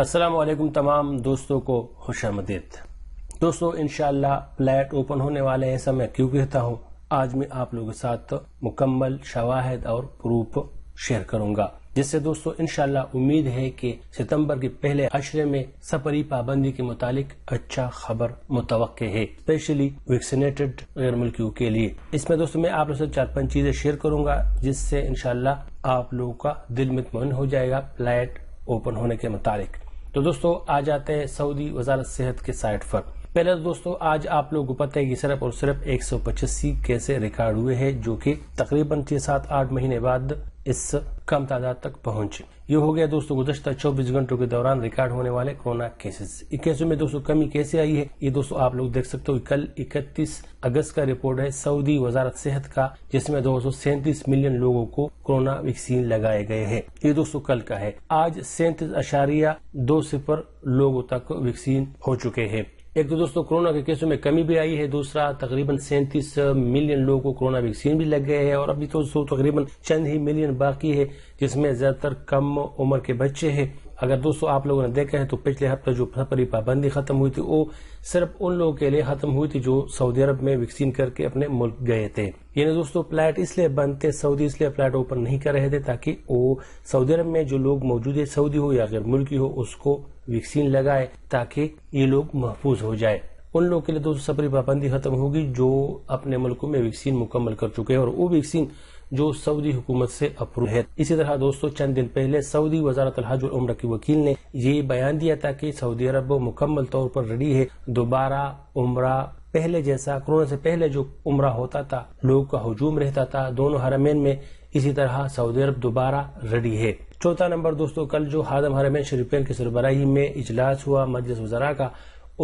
असलम तमाम दोस्तों को खुश आमदीद दोस्तों इनशाला फ्लैट ओपन होने वाले हैं मैं क्यों कहता हूँ आज मैं आप लोगों के साथ मुकम्मल शवाहद और प्रूफ शेयर करूंगा जिससे दोस्तों इनशाला उम्मीद है कि सितंबर के पहले अशरे में सफरी पाबंदी के मुतालिक अच्छा खबर मुतव है स्पेशली वैक्सीनेटेड गैर मुल्कियों के लिए इसमें दोस्तों मैं आप लोगों से चार पांच चीजें शेयर करूंगा जिससे इनशाला आप लोगों का दिल मतमन हो जाएगा फ्लैट ओपन होने के मुतालिक तो दोस्तों आ जाते हैं सऊदी वजारत सेहत के साइट पर पहले तो दोस्तों आज आप लोगों को पता है कि सिर्फ और सिर्फ एक सौ पचासी केसे रिकॉर्ड हुए हैं जो कि तकरीबन छह सात आठ महीने बाद इस कम तादाद तक पहुंचे ये हो गया दोस्तों गुजशत 24 घंटों के दौरान रिकॉर्ड होने वाले कोरोना केसेस केसों में दोस्तों कमी कैसे आई है ये दोस्तों आप लोग देख सकते हो कल 31 अगस्त का रिपोर्ट है सऊदी वजारत सेहत का जिसमें दो मिलियन लोगों को कोरोना वैक्सीन लगाए गए है ये दोस्तों कल का है आज सैंतीस अशारिया दो सिफर लोगों तक वैक्सीन हो चुके हैं एक तो दोस्तों कोरोना के केसों में कमी भी आई है दूसरा तकरीबन सैंतीस मिलियन लोगों को कोरोना वैक्सीन भी लग गए हैं और अभी तो तकरीबन चंद ही मिलियन बाकी है जिसमें ज्यादातर कम उम्र के बच्चे हैं अगर दोस्तों आप लोगों ने देखा है तो पिछले हफ्ते जो सफरी पाबंदी खत्म हुई थी वो सिर्फ उन लोगों के लिए खत्म हुई थी जो सऊदी अरब में वैक्सीन करके अपने मुल्क गए थे यानी दोस्तों फ्लैट इसलिए बंद थे सऊदी इसलिए फ्लैट ओपन नहीं कर रहे थे ताकि वो सऊदी अरब में जो लोग मौजूद है सऊदी हो या गैर मुल्की हो उसको वैक्सीन लगाए ताकि ये लोग महफूज हो जाए उन लोगों के लिए दोस्तों सफरी पाबंदी खत्म होगी जो अपने मुल्कों में वैक्सीन मुकम्मल कर चुके हैं और वो वैक्सीन जो सऊदी हुकूमत से अप्रूव है इसी तरह दोस्तों चंद दिन पहले सऊदी वजारत हज और उम्र के वकील ने ये बयान दिया था कि सऊदी अरब मुकम्मल तौर पर रेडी है दोबारा उम्र पहले जैसा कोरोना से पहले जो उम्र होता था लोगों का हजूम रहता था दोनों हरमेन में इसी तरह सऊदी अरब दोबारा रेडी है चौथा नंबर दोस्तों कल जो हादम हरमैन शरीफेन की सरबराही में इजलास हुआ मजलिस वजरा का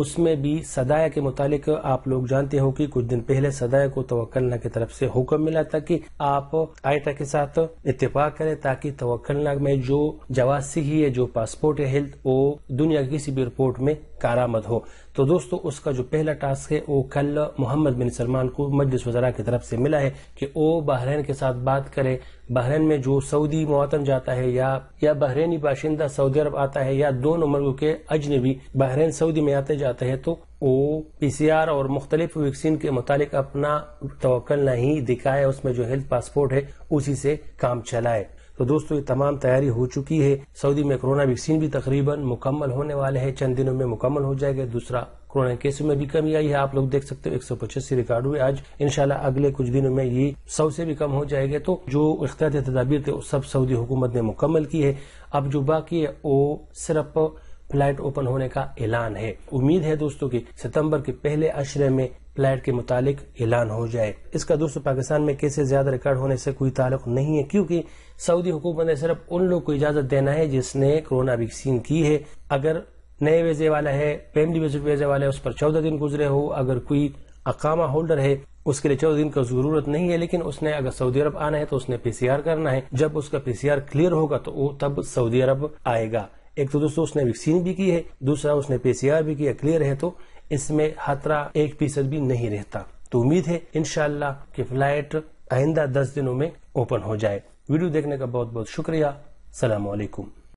उसमें भी सदाया के मुतालिक आप लोग जानते हो कि कुछ दिन पहले सदाया को तवक्लना की तरफ से हुक्म मिला था कि आप आयता के साथ इतफाक करें ताकि तवक्लना में जो जवासी ही है जो पासपोर्ट है हेल्थ वो दुनिया की किसी भी रिपोर्ट में कारामद हो तो दोस्तों उसका जो पहला टास्क है वो कल मोहम्मद बिन सलमान को मजलिस वजरा की तरफ से मिला है कि वो बहरीन के साथ बात करे बहरीन में जो सऊदी मुआतन जाता है या या बहरीनी बाशिंदा सऊदी अरब आता है या दोनों मुल्कों के अजनबी बहरीन सऊदी में आते जाते हैं तो वो पीसीआर और मुख्तलिफ वैक्सीन के मुतालिक अपना तो नहीं दिखाए उसमें जो हेल्थ पासपोर्ट है उसी से काम चलाए तो दोस्तों ये तमाम तैयारी हो चुकी है सऊदी में कोरोना वैक्सीन भी तकरीबन मुकम्मल होने वाले है चंद दिनों में मुकम्मल हो जाएगा दूसरा कोरोना केस में भी कमी आई है आप लोग देख सकते हो एक सौ पचासी रिकॉर्ड हुए आज इनशाला अगले कुछ दिनों में ये सौ से भी कम हो जाएगा तो जो इख्तियारी तदाबीर थे सब सऊदी हुकूमत ने मुकम्मल की है अब जो बाकी है वो सिर्फ फ्लाइट ओपन होने का ऐलान है उम्मीद है दोस्तों की सितंबर के पहले अशरे में फ्लैट के मुतालिक ऐलान हो जाए इसका दोस्तों पाकिस्तान में केसेस ज्यादा रिकॉर्ड होने से कोई ताल्लुक नहीं है क्योंकि सऊदी हुकूमत ने सिर्फ उन लोग को इजाजत देना है जिसने कोरोना वैक्सीन की है अगर नए वीजे वाला है फैमिली विजिट वीजे वाला है उस पर चौदह दिन गुजरे हो अगर कोई अकामा होल्डर है उसके लिए चौदह दिन का जरूरत नहीं है लेकिन उसने अगर सऊदी अरब आना है तो उसने पीसीआर करना है जब उसका पीसीआर क्लियर होगा तो वो तब सऊदी अरब आएगा एक तो दोस्तों उसने वैक्सीन भी की है दूसरा उसने पीसीआर भी किया क्लियर है तो इसमें खतरा एक फीसद भी नहीं रहता तो उम्मीद है इनशाला कि फ्लाइट आइंदा दस दिनों में ओपन हो जाए वीडियो देखने का बहुत बहुत शुक्रिया सलामकुम